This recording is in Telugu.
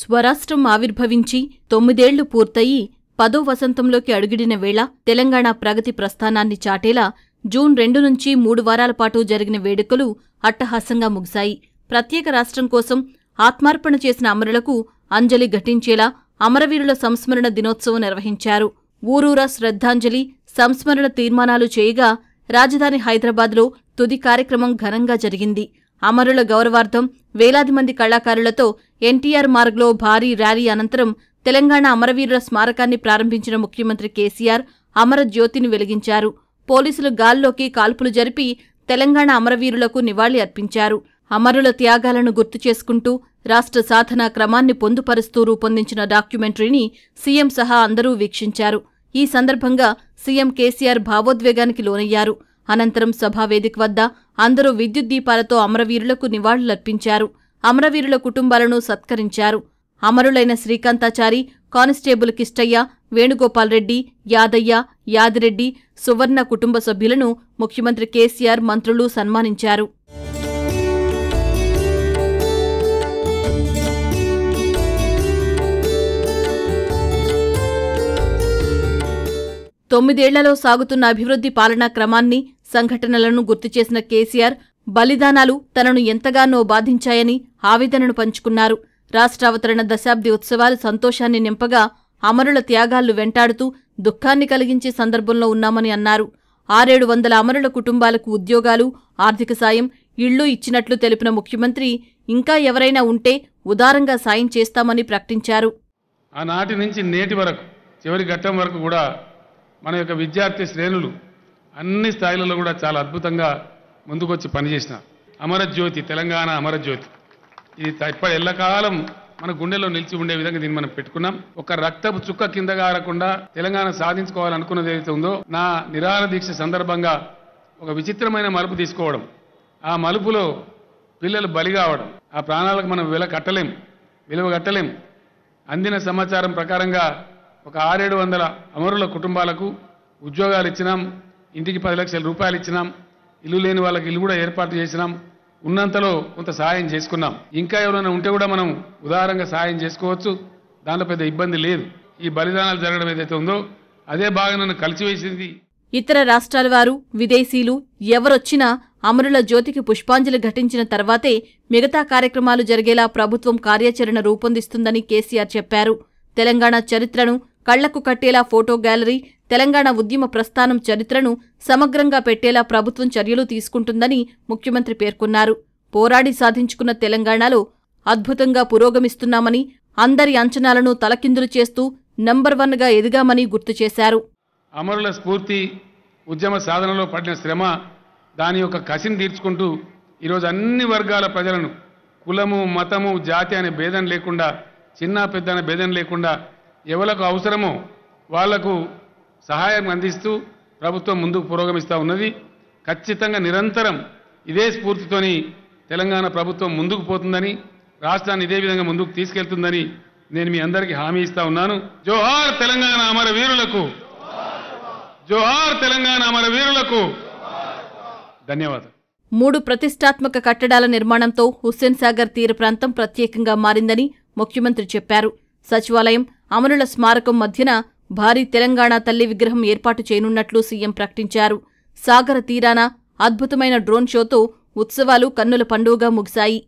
స్వరాష్ట్రం ఆవిర్భవించి తొమ్మిదేళ్లు పూర్తయి పదో వసంతంలోకి అడుగిడిన వేళ తెలంగాణ ప్రగతి ప్రస్థానాన్ని చాటేలా జూన్ రెండు నుంచి మూడు వారాల పాటు జరిగిన వేడుకలు అట్టహాసంగా ముగిశాయి ప్రత్యేక రాష్ట్రం కోసం ఆత్మార్పణ చేసిన అమరులకు అంజలి ఘటించేలా అమరవీరుల సంస్మరణ దినోత్సవం నిర్వహించారు ఊరూరా శ్రద్ధాంజలి సంస్మరణ తీర్మానాలు చేయగా రాజధాని హైదరాబాద్లో తుది కార్యక్రమం ఘనంగా జరిగింది అమరుల గౌరవార్థం వేలాది మంది కళాకారులతో ఎన్టీఆర్ మార్గ్లో భారీ ర్యాలీ అనంతరం తెలంగాణ అమరవీరుల స్మారకాన్ని ప్రారంభించిన ముఖ్యమంత్రి కేసీఆర్ అమర జ్యోతిని వెలిగించారు పోలీసులు గాల్లోకి కాల్పులు జరిపి తెలంగాణ అమరవీరులకు నివాళి అర్పించారు అమరుల త్యాగాలను గుర్తు చేసుకుంటూ రాష్ట్ర సాధన క్రమాన్ని పొందుపరుస్తూ రూపొందించిన డాక్యుమెంటరీని సీఎం సహా అందరూ వీక్షించారు ఈ సందర్భంగా సీఎం కేసీఆర్ భావోద్వేగానికి లోనయ్యారు అనంతరం సభావేదిక వద్ద అందరూ విద్యుత్ దీపాలతో అమరవీరులకు నివాళులర్పించారు అమరవీరుల కుటుంబాలను సత్కరించారు అమరులైన శ్రీకాంతాచారి కానిస్టేబుల్ కిష్టయ్య వేణుగోపాల్ రెడ్డి యాదయ్య యాదిరెడ్డి సువర్ణ కుటుంబ సభ్యులను ముఖ్యమంత్రి కేసీఆర్ మంత్రులు సన్మానించారు తొమ్మిదేళ్లలో సాగుతున్న అభివృద్ధి పాలనా క్రమాన్ని సంఘటనలను గుర్తుచేసిన కేసీఆర్ బలిదానాలు తనను ఎంతగానో బాధించాయని ఆవేదనను పంచుకున్నారు రాష్ట్రావతరణ దశాబ్ది ఉత్సవాలు సంతోషాన్ని నింపగా అమరుల త్యాగాలు వెంటాడుతూ దుఃఖాన్ని కలిగించే సందర్భంలో ఉన్నామని అన్నారు ఆరేడు వందల అమరుల కుటుంబాలకు ఉద్యోగాలు ఆర్థిక సాయం ఇళ్లు ఇచ్చినట్లు తెలిపిన ముఖ్యమంత్రి ఇంకా ఎవరైనా ఉంటే ఉదారంగా సాయం చేస్తామని ప్రకటించారు ఆనాటి నుంచి నేటి వరకు చివరి ఘట్టం వరకు కూడా మన యొక్క విద్యార్థి శ్రేణులు అన్ని స్థాయిలలో కూడా చాలా అద్భుతంగా ముందుకొచ్చి పనిచేసిన అమరజ్యోతి తెలంగాణ అమరజ్యోతి ఇది ఇప్పటి ఎల్లకాలం మన గుండెలో నిలిచి ఉండే విధంగా దీన్ని మనం పెట్టుకున్నాం ఒక రక్తపు చుక్క కింద కారకుండా తెలంగాణ సాధించుకోవాలనుకున్నది ఏదైతే ఉందో నా నిరాహార దీక్ష సందర్భంగా ఒక విచిత్రమైన మలుపు తీసుకోవడం ఆ మలుపులో పిల్లలు బలి కావడం ఆ ప్రాణాలకు మనం విల కట్టలేం విలువ కట్టలేం అందిన సమాచారం ప్రకారంగా ఒక ఆరేడు వందల అమరుల కుటుంబాలకు ఉద్యోగాలు ఇచ్చినాం ఇంటికి పది లక్షల రూపాయలు ఇచ్చినాం ఇల్లు లేని వాళ్ళకి ఇల్లు కూడా ఏర్పాటు చేసినాం ఉన్నంతలో కొంత సహాయం చేసుకున్నాం ఇంకా ఎవరైనా ఉంటే కూడా మనం ఉదారంగా సహాయం చేసుకోవచ్చు దాంట్లో పెద్ద ఇబ్బంది లేదు ఈ బలిదానాలు జరగడం ఏదైతే ఉందో అదే భాగం నన్ను కలిసివేసింది ఇతర రాష్ట్రాల వారు విదేశీలు ఎవరొచ్చినా అమరుల జ్యోతికి పుష్పాంజలి ఘటించిన తర్వాతే మిగతా కార్యక్రమాలు జరిగేలా ప్రభుత్వం కార్యాచరణ రూపొందిస్తుందని కేసీఆర్ చెప్పారు తెలంగాణ చరిత్రను కళ్లకు కట్టేలా ఫోటో గ్యాలరీ తెలంగాణ ఉద్యమ ప్రస్థానం చరిత్రను సమగ్రంగా పెట్టేలా ప్రభుత్వం చర్యలు తీసుకుంటుందని ముఖ్యమంత్రి పేర్కొన్నారు పోరాడి సాధించుకున్న తెలంగాణలో అద్భుతంగా పురోగమిస్తున్నామని అందరి అంచనాలను తలకిందులు చేస్తూ నంబర్ వన్గా ఎదిగామని గుర్తు చేశారు అమరుల స్ఫూర్తి ఉద్యమ సాధనలో పడిన శ్రమ దాని యొక్క కసిని తీర్చుకుంటూ ఈరోజు అన్ని వర్గాల ప్రజలను కులము మతము జాతి అనే భేదం లేకుండా చిన్న పెద్ద అనే భేదం లేకుండా ఎవలకు అవసరమో వాళ్లకు సహాయం అందిస్తూ ప్రభుత్వం ముందుకు పురోగమిస్తూ ఉన్నది ఖచ్చితంగా నిరంతరం ఇదే స్ఫూర్తితోని తెలంగాణ ప్రభుత్వం ముందుకు పోతుందని రాష్ట్రాన్ని ఇదే విధంగా ముందుకు తీసుకెళ్తుందని నేను మీ అందరికీ హామీ ఇస్తా ఉన్నాను జోహార్ తెలంగాణ అమర వీరులకు జోహార్ తెలంగాణ అమర వీరులకు ధన్యవాదాలు మూడు ప్రతిష్టాత్మక కట్టడాల నిర్మాణంతో హుస్సేన్ సాగర్ తీర ప్రాంతం ప్రత్యేకంగా మారిందని ముఖ్యమంత్రి చెప్పారు సచివాలయం అమరుల స్మారకం మధ్యన భారీ తెలంగాణ తల్లి విగ్రహం ఏర్పాటు చేయనున్నట్లు సీఎం ప్రకటించారు సాగర తీరాన అద్భుతమైన డ్రోన్ షోతో ఉత్సవాలు కన్నుల పండువుగా ముగిశాయి